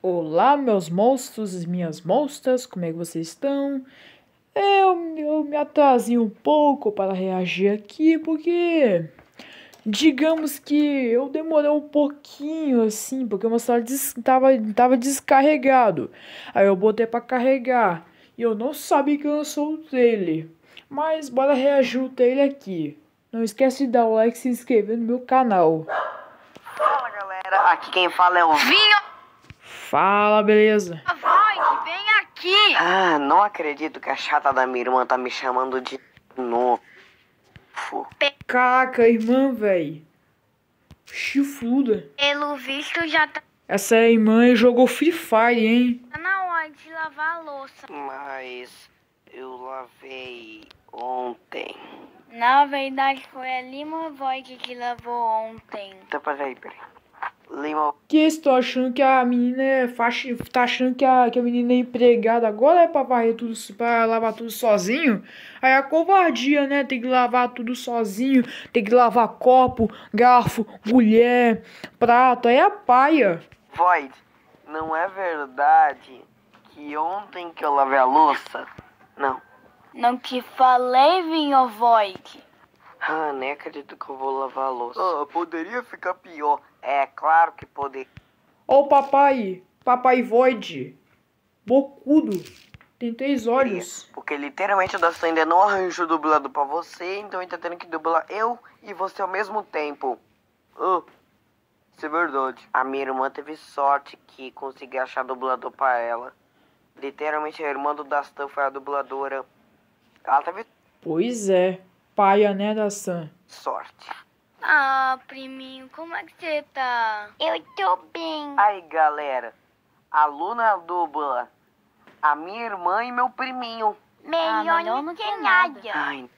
Olá, meus monstros e minhas monstras, como é que vocês estão? Eu, eu me atrasei um pouco para reagir aqui, porque digamos que eu demorei um pouquinho assim, porque o meu celular des tava descarregado. Aí eu botei para carregar e eu não sabia que lançou o trailer. Mas bora reagir o trailer aqui. Não esquece de dar o like e se inscrever no meu canal. Fala galera, aqui quem fala é o Vinho. Fala, beleza? Void, vem aqui! Ah, não acredito que a chata da minha irmã tá me chamando de novo. Caraca, irmã, velho. Chifuda. Pelo visto já tá. Essa é irmã jogou Free Fire, hein? Tá na hora de lavar a louça. Mas eu lavei ontem. Na verdade foi a Lima Void que lavou ontem. Tá, peraí, peraí. Lima. Que estou achando que a menina é tá achando que a, que a menina é empregada agora é pra varrer tudo, para lavar tudo sozinho. Aí a covardia, né? Tem que lavar tudo sozinho, tem que lavar copo, garfo, mulher, prato, aí é a paia. Void, não é verdade que ontem que eu lavei a louça? Não. Não que falei, vinho Void. Ah, nem acredito que eu vou lavar a louça. Ah, poderia ficar pior. É, claro que poderia. Ô, oh, o papai. Papai Void. Bocudo. Tem três olhos. Porque literalmente o Dustin ainda não arranjou dublado pra você, então ele tá tendo que dublar eu e você ao mesmo tempo. Ah, isso é verdade. A minha irmã teve sorte que consegui achar dublador pra ela. Literalmente a irmã do Dastan foi a dubladora. Ela teve. Pois é paia, né, da Sam? Sorte. Ah, priminho, como é que você tá? Eu tô bem. Aí, galera. Aluna dupla. A minha irmã e meu priminho. Melhor ah, não tem nada. Ai.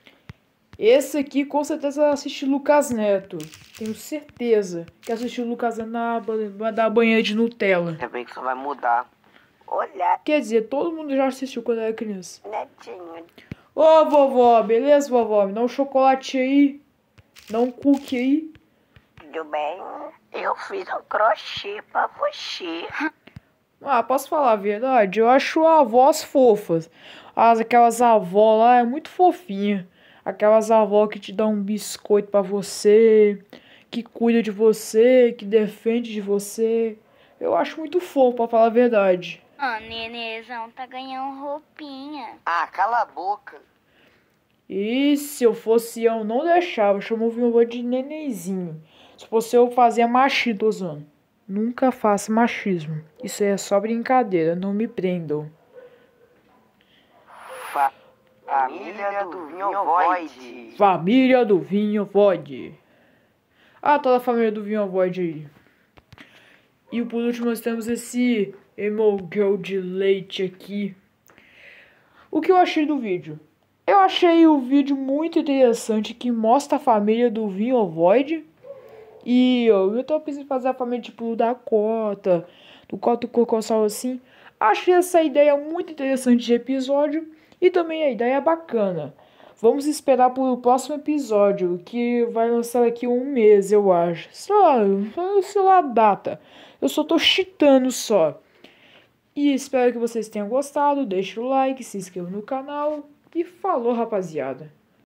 Esse aqui com certeza assiste Lucas Neto. Tenho certeza que assistiu Lucas Neto na, da banheira de Nutella. é bem que só vai mudar. Olha. Quer dizer, todo mundo já assistiu quando era criança. Netinho. Ô oh, vovó, beleza, vovó? Me dá um chocolate aí. dá um cookie aí. Tudo bem? Eu fiz um crochê pra você. Ah, posso falar a verdade? Eu acho avós fofas. As, aquelas avó lá é muito fofinha. Aquelas avó que te dá um biscoito para você, que cuida de você, que defende de você. Eu acho muito fofo, pra falar a verdade. Ah, nenezão tá ganhando roupinha. Ah, cala a boca. E se eu fosse eu, não deixava. Chamou meu avô de nenenzinho. Se fosse eu, fazia machismo, usando. Nunca faça machismo. Isso é só brincadeira, não me prendam. Fa Família do Vinho Void. Família do Vinho Void. Ah, toda a família do Vinho Void aí. E por último nós temos esse Emogel de leite aqui. O que eu achei do vídeo? Eu achei o vídeo muito interessante que mostra a família do Vinho Void. E eu, eu tô pensando em fazer a família tipo da Cota, do Cota Cocossal assim. Achei essa ideia muito interessante de episódio e também a ideia é bacana. Vamos esperar por o próximo episódio, que vai lançar aqui um mês, eu acho. Sei lá, sei lá a data. Eu só tô chitando só. E espero que vocês tenham gostado. Deixa o like, se inscreva no canal. E falou, rapaziada.